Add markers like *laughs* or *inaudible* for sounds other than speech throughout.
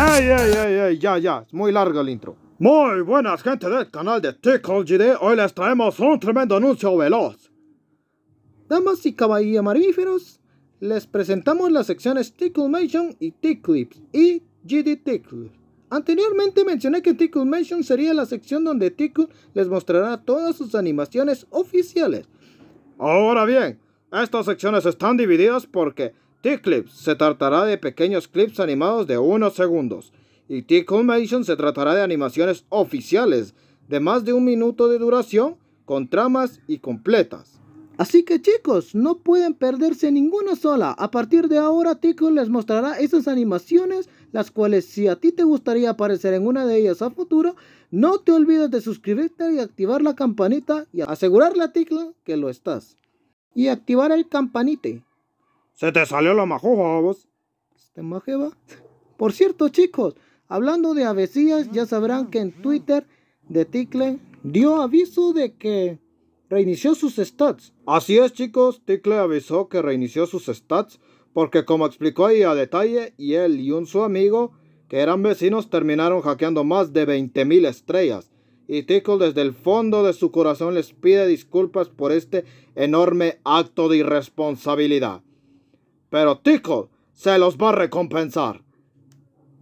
¡Ey, ey, ey, ey! Ya, ya, es muy largo el intro. Muy buenas, gente del canal de GD, Hoy les traemos un tremendo anuncio veloz. Damas y caballeros maríferos, les presentamos las secciones Tickle Mansion y Clips y GD Tickle. Anteriormente mencioné que Tickle Mansion sería la sección donde Tickle les mostrará todas sus animaciones oficiales. Ahora bien, estas secciones están divididas porque T-Clips se tratará de pequeños clips animados de unos segundos y t se tratará de animaciones oficiales de más de un minuto de duración con tramas y completas. Así que chicos, no pueden perderse ninguna sola. A partir de ahora, Tico les mostrará esas animaciones, las cuales si a ti te gustaría aparecer en una de ellas a futuro, no te olvides de suscribirte y activar la campanita y asegurarle a Tico que lo estás. Y activar el campanite se te salió la majuba, vos. Este, majeba? Por cierto, chicos, hablando de avesías, ya sabrán que en Twitter de Tickle dio aviso de que reinició sus stats. Así es, chicos, Tickle avisó que reinició sus stats porque como explicó ahí a detalle, y él y un su amigo, que eran vecinos, terminaron hackeando más de 20.000 estrellas. Y Tickle desde el fondo de su corazón les pide disculpas por este enorme acto de irresponsabilidad pero Tickle se los va a recompensar.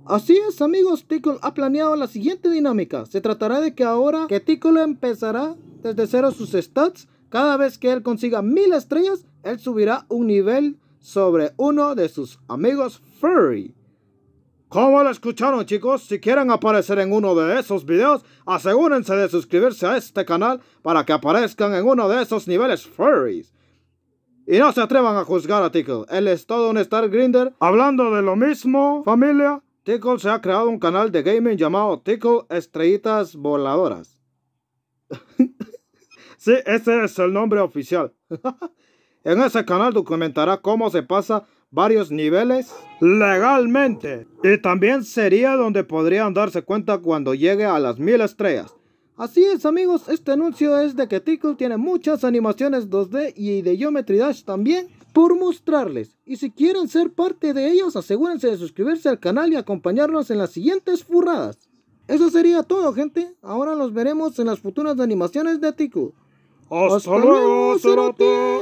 Así es, amigos, Tickle ha planeado la siguiente dinámica. Se tratará de que ahora que Tickle empezará desde cero sus stats, cada vez que él consiga mil estrellas, él subirá un nivel sobre uno de sus amigos Furry. ¿Cómo lo escucharon chicos? Si quieren aparecer en uno de esos videos, asegúrense de suscribirse a este canal para que aparezcan en uno de esos niveles furries. Y no se atrevan a juzgar a Tickle. Él es todo un Star Grinder. Hablando de lo mismo, familia, Tickle se ha creado un canal de gaming llamado Tickle Estrellitas Voladoras. *laughs* sí, ese es el nombre oficial. *laughs* en ese canal documentará cómo se pasa varios niveles legalmente. Y también sería donde podrían darse cuenta cuando llegue a las mil estrellas. Así es amigos, este anuncio es de que Tiku tiene muchas animaciones 2D y de Geometry Dash también por mostrarles. Y si quieren ser parte de ellas, asegúrense de suscribirse al canal y acompañarnos en las siguientes furradas. Eso sería todo gente, ahora los veremos en las futuras animaciones de Tiku. ¡Hasta, luego,